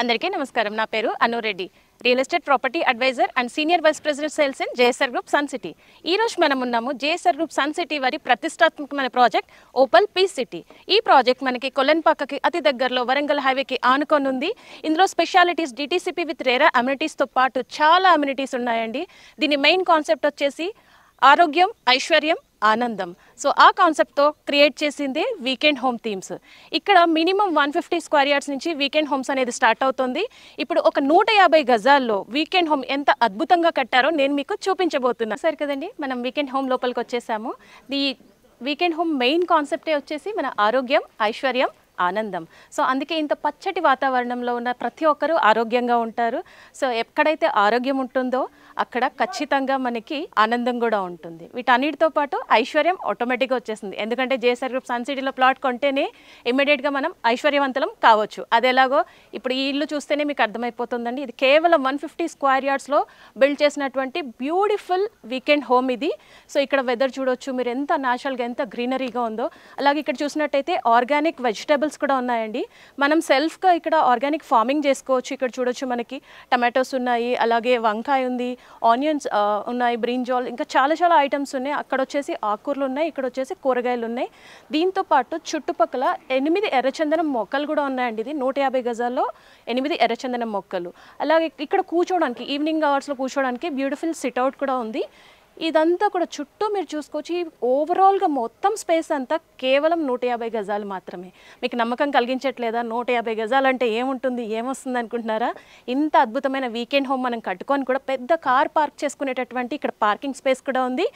అందరికీ నమస్కారం నా పేరు Anureddy real estate property advisor and senior vice president sales in JSR group Sun City ఈ రోజు మనం ఉన్నాము జేఎస్ఆర్ గ్రూప్ సన్ సిటీ వారి ప్రతిష్టాత్మకమైన ప్రాజెక్ట్ ఓపల్ పీస్ సిటీ ఈ ప్రాజెక్ట్ మనకి కొల్లన్పాకకి అతి దగ్గరలో వరంగల్ హైవేకి ఆనుకొని ఉంది ఇందులో స్పెషాలిటీస్ డిటీసీపీ విత్ రేరా అమ్యూనిటీస్తో పాటు చాలా అమ్యూనిటీస్ ఉన్నాయండి దీని మెయిన్ కాన్సెప్ట్ వచ్చేసి ఆరోగ్యం ఐశ్వర్యం ఆనందం సో ఆ కాన్సెప్ట్తో క్రియేట్ చేసింది వీకెండ్ హోమ్ థీమ్స్ ఇక్కడ minimum one fifty square yards నుంచి వీకెండ్ హోమ్స్ అనేది స్టార్ట్ అవుతుంది ఇప్పుడు ఒక నూట యాభై గజాల్లో వీకెండ్ హోమ్ ఎంత అద్భుతంగా కట్టారో నేను మీకు చూపించబోతున్నాను సరే కదండి మనం వీకెండ్ హోమ్ లోపలికి వచ్చేసాము ది వీకెండ్ హోమ్ మెయిన్ కాన్సెప్టే వచ్చేసి మన ఆరోగ్యం ఐశ్వర్యం ఆనందం సో అందుకే ఇంత పచ్చటి వాతావరణంలో ఉన్న ప్రతి ఒక్కరూ ఆరోగ్యంగా ఉంటారు సో ఎక్కడైతే ఆరోగ్యం ఉంటుందో అక్కడ ఖచ్చితంగా మనకి ఆనందం కూడా ఉంటుంది వీటన్నిటితో పాటు ఐశ్వర్యం ఆటోమేటిక్గా వచ్చేస్తుంది ఎందుకంటే జేఎస్ఆర్ గ్రూప్ సన్ సిటీలో ప్లాట్ కొంటేనే ఇమ్మీడియట్గా మనం ఐశ్వర్యవంతులం కావచ్చు అది ఎలాగో ఇప్పుడు ఈ ఇల్లు చూస్తేనే మీకు అర్థమైపోతుందండి ఇది కేవలం వన్ ఫిఫ్టీ స్క్వేర్ యార్డ్స్లో బిల్డ్ చేసినటువంటి బ్యూటిఫుల్ వీకెండ్ హోమ్ ఇది సో ఇక్కడ వెదర్ చూడొచ్చు మీరు ఎంత నేచురల్గా ఎంత గ్రీనరీగా ఉందో అలాగే ఇక్కడ చూసినట్టయితే ఆర్గానిక్ వెజిటబుల్ వెజిటబుల్స్ కూడా ఉన్నాయండి మనం సెల్ఫ్గా ఇక్కడ ఆర్గానిక్ ఫార్మింగ్ చేసుకోవచ్చు ఇక్కడ చూడొచ్చు మనకి టమాటోస్ ఉన్నాయి అలాగే వంకాయ ఉంది ఆనియన్స్ ఉన్నాయి బ్రింజాల్ ఇంకా చాలా చాలా ఐటమ్స్ ఉన్నాయి అక్కడ వచ్చేసి ఆకూరలు ఉన్నాయి ఇక్కడ వచ్చేసి కూరగాయలు ఉన్నాయి దీంతో పాటు చుట్టుపక్కల ఎనిమిది ఎర్రచందనం మొక్కలు కూడా ఉన్నాయండి ఇది నూట యాభై గజాల్లో ఎనిమిది ఎర్రచందనం మొక్కలు అలాగే ఇక్కడ కూర్చోవడానికి ఈవినింగ్ అవర్స్లో కూర్చోవడానికి బ్యూటిఫుల్ సిట్అవుట్ కూడా ఉంది ఇదంతా కూడా చుట్టూ మీరు చూసుకోవచ్చు ఓవరాల్గా మొత్తం స్పేస్ అంతా కేవలం నూట యాభై గజాలు మాత్రమే మీకు నమ్మకం కలిగించట్లేదా నూట యాభై గజాలు అంటే ఏముంటుంది ఏమొస్తుంది అనుకుంటున్నారా ఇంత అద్భుతమైన వీకెండ్ హోమ్ మనం కట్టుకొని కూడా పెద్ద కార్ పార్క్ చేసుకునేటటువంటి ఇక్కడ పార్కింగ్ స్పేస్ కూడా ఉంది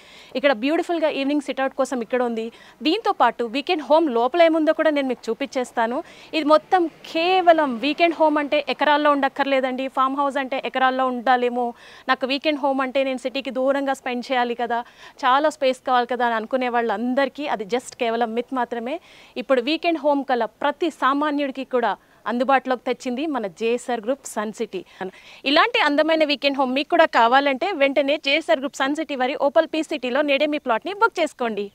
ఇక్కడ బ్యూటిఫుల్గా ఈవినింగ్ సిట్అవుట్ కోసం ఇక్కడ ఉంది దీంతో పాటు వీకెండ్ హోమ్ లోపల ఏముందో కూడా నేను మీకు చూపించేస్తాను ఇది మొత్తం కేవలం వీకెండ్ హోమ్ అంటే ఎకరాల్లో ఉండక్కర్లేదండి ఫామ్ హౌస్ అంటే ఎకరాల్లో ఉండాలేమో నాకు వీకెండ్ హోమ్ అంటే నేను సిటీకి దూరంగా స్పెండ్ చేయాలి కదా చాలా స్పేస్ కావాలి కదా అని అనుకునే వాళ్ళందరికీ అది జస్ట్ కేవలం మిత్ మాత్రమే ఇప్పుడు వీకెండ్ హోమ్ కల ప్రతి సామాన్యుడికి కూడా అందుబాటులోకి తెచ్చింది మన జేఎస్ఆర్ గ్రూప్ సన్ సిటీ ఇలాంటి అందమైన వీకెండ్ హోమ్ మీకు కూడా కావాలంటే వెంటనే జేఎస్ఆర్ గ్రూప్ సన్ సిటీ వారి ఓపల్ పీ సిటీలో నేడే మీ ప్లాట్ని బుక్ చేసుకోండి